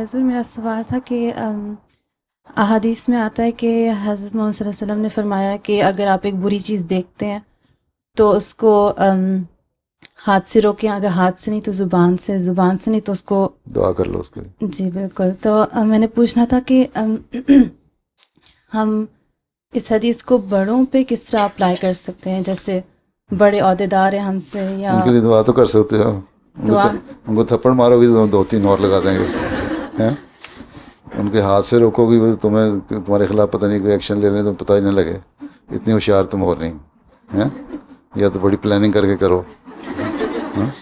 हजूर मेरा सवाल था कि अहादीस में आता है कि हज़रत मोहम्मद वसल्लम ने फरमाया कि अगर आप एक बुरी चीज़ देखते हैं तो उसको हाथ से रोके अगर हाथ से नहीं तो ज़ुबान से ज़ुबान से नहीं तो उसको दुआ कर लो उसके जी बिल्कुल तो मैंने पूछना था कि हम इस हदीस को बड़ों पे किस तरह अप्लाई कर सकते हैं जैसे बड़े अहदेदार हैं हमसे या उनके लिए दुआ तो कर सकते हो उनको थप्पड़ मारो भी तो दो तीन और लगा देंगे हैं उनके हाथ से रोकोगी तो तुम्हें तुम्हारे ख़िलाफ़ पता नहीं कोई एक्शन ले रहे तो पता ही ना लगे इतनी होशियार तुम हो नहीं हैं या तो बड़ी प्लानिंग करके करो हैं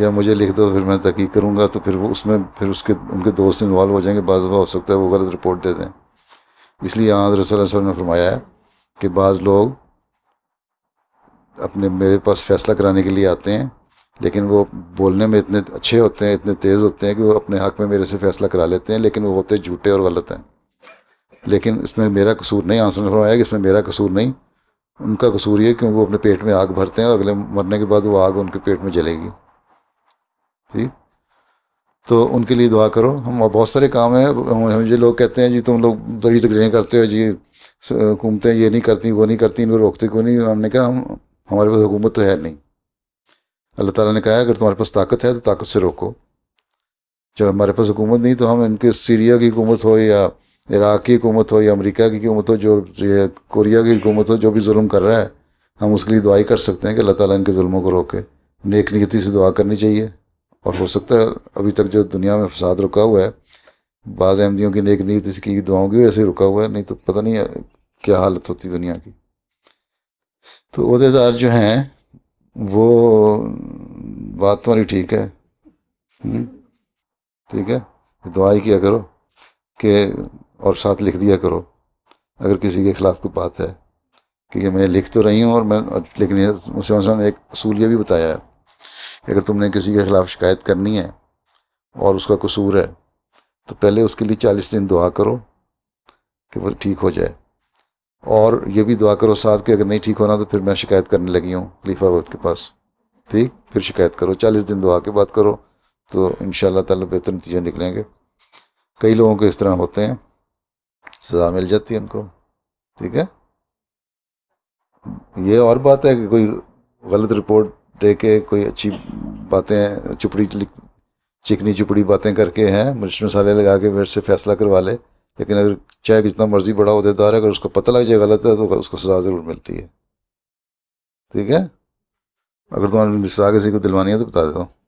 या मुझे लिख दो फिर मैं तहकीक करूँगा तो फिर वो उसमें फिर उसके उनके दोस्त इन्वॉल्व हो जाएंगे बाज़ हो सकता है वो गलत रिपोर्ट दे दें इसलिए यहाँ सर ने फरमाया है कि बाज़ लोग अपने मेरे पास फ़ैसला कराने के लिए आते हैं लेकिन वो बोलने में इतने अच्छे होते हैं इतने तेज़ होते हैं कि वो अपने हक़ में मेरे से फैसला करा लेते हैं लेकिन वो होते झूठे और गलत हैं लेकिन इसमें मेरा कसूर नहीं आंसर फरमाया कि इसमें मेरा कसूर नहीं उनका कसूर ये क्योंकि वो अपने पेट में आग भरते हैं और अगले मरने के बाद वो आग उनके पेट में जलेगी ठीक तो उनके लिए दुआ करो हम बहुत सारे काम हैं हम ये लोग कहते हैं जी तुम लोग बड़ी तकलीफें करते हो जी घूमते हैं ये नहीं करती वो नहीं करती इनको रोकते क्यों नहीं हमने कहा हम हमारे पास हुकूमत तो है नहीं अल्लाह ताला ने कहा अगर तुम्हारे पास ताकत है तो ताकत से रोको जब हमारे पास हुकूमत नहीं तो हम इनके सीरिया की हुकूमत हो या इराक़ की हुकूमत हो या अमेरिका की हुकूमत हो जो ये कोरिया की हुकूमत हो जो भी जुल्म कर रहा है हम उसके लिए दुआई कर सकते हैं कि अल्लाह ताला इनके जुल्मों को रोके नेक नीति से दुआ करनी चाहिए और हो सकता है अभी तक जो दुनिया में फसाद रुका हुआ है बाज़ अहमदियों की नेक नीति की दुआओं की वैसे रुका हुआ है नहीं तो पता नहीं क्या हालत होती दुनिया की तो अहदेदार जो हैं वो बात तुम्हारी ठीक है हम्म, ठीक है दुआई किया करो कि और साथ लिख दिया करो अगर किसी के ख़िलाफ़ कोई बात है क्योंकि मैं लिख तो रही हूँ और मैं लेकिन मुझसे मसलन एक असूल ये भी बताया है कि अगर तुमने किसी के ख़िलाफ़ शिकायत करनी है और उसका कसूर है तो पहले उसके लिए चालीस दिन दुआ करो कि वो ठीक हो जाए और ये भी दुआ करो साथ कि अगर नहीं ठीक होना तो फिर मैं शिकायत करने लगी हूँ खलीफा वक्त के पास ठीक फिर शिकायत करो चालीस दिन दुआ के बाद करो तो इन ताला बेहतर नतीजे निकलेंगे कई लोगों के इस तरह होते हैं सजा मिल जाती है उनको ठीक है ये और बात है कि कोई गलत रिपोर्ट दे के कोई अच्छी बातें चुपड़ी चिकनी चुपड़ी बातें करके हैं मिर्च मसाले लगा के मेरे से फैसला करवा ले लेकिन अगर चाहे जितना मर्जी बड़ा अहदेदार है अगर उसको पता लग जाए गलत है तो उसको सजा ज़रूर मिलती है ठीक है अगर तुम्हारे सजा किसी को दिलवानी है तो बता देता हूँ